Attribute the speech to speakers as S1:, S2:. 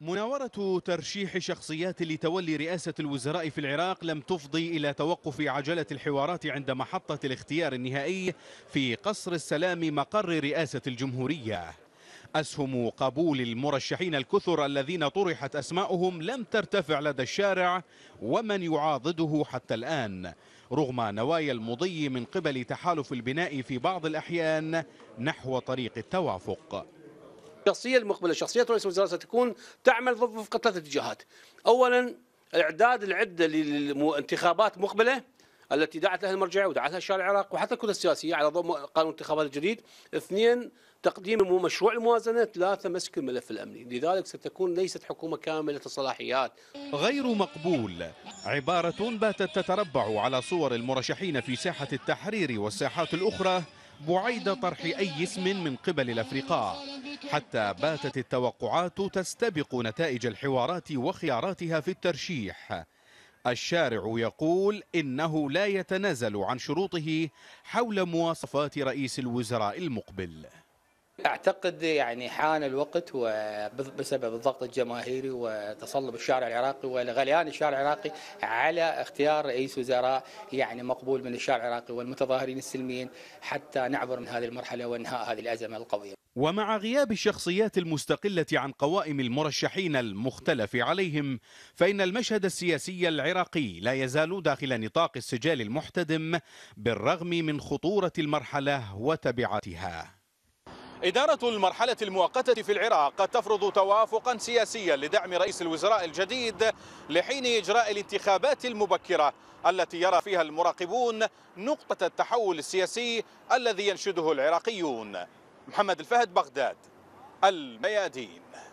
S1: مناورة ترشيح شخصيات لتولي رئاسة الوزراء في العراق لم تفضي إلى توقف عجلة الحوارات عند محطة الاختيار النهائي في قصر السلام مقر رئاسة الجمهورية أسهم قبول المرشحين الكثر الذين طرحت أسماؤهم لم ترتفع لدى الشارع ومن يعاضده حتى الآن رغم نوايا المضي من قبل تحالف البناء في بعض الأحيان نحو طريق التوافق
S2: الشخصيه المقبله شخصيه رئيس الوزراء ستكون تعمل وفق ثلاث اتجاهات اولا اعداد العده لانتخابات مقبله التي دعت لها المرجعيه ودعت لها الشارع العراق وحتى الكتل السياسيه على ضوء قانون الانتخابات الجديد، اثنين تقديم مشروع الموازنه، ثلاثه مسك الملف الامني، لذلك ستكون ليست حكومه كامله الصلاحيات. غير مقبول
S1: عباره باتت تتربع على صور المرشحين في ساحه التحرير والساحات الاخرى بعيد طرح اي اسم من قبل الافرقاء. حتى باتت التوقعات تستبق نتائج الحوارات وخياراتها في الترشيح الشارع يقول إنه لا يتنازل عن شروطه حول مواصفات رئيس الوزراء المقبل
S3: اعتقد يعني حان الوقت وبسبب الضغط الجماهيري وتصلب الشارع العراقي وغليان الشارع العراقي على اختيار رئيس وزراء يعني مقبول من الشارع العراقي والمتظاهرين السلميين حتى نعبر من هذه المرحله وانهاء هذه الازمه القويه.
S1: ومع غياب الشخصيات المستقله عن قوائم المرشحين المختلف عليهم فان المشهد السياسي العراقي لا يزال داخل نطاق السجال المحتدم بالرغم من خطوره المرحله وتبعاتها. إدارة المرحلة المؤقتة في العراق قد تفرض توافقا سياسيا لدعم رئيس الوزراء الجديد لحين إجراء الانتخابات المبكرة التي يرى فيها المراقبون نقطة التحول السياسي الذي ينشده العراقيون محمد الفهد بغداد الميادين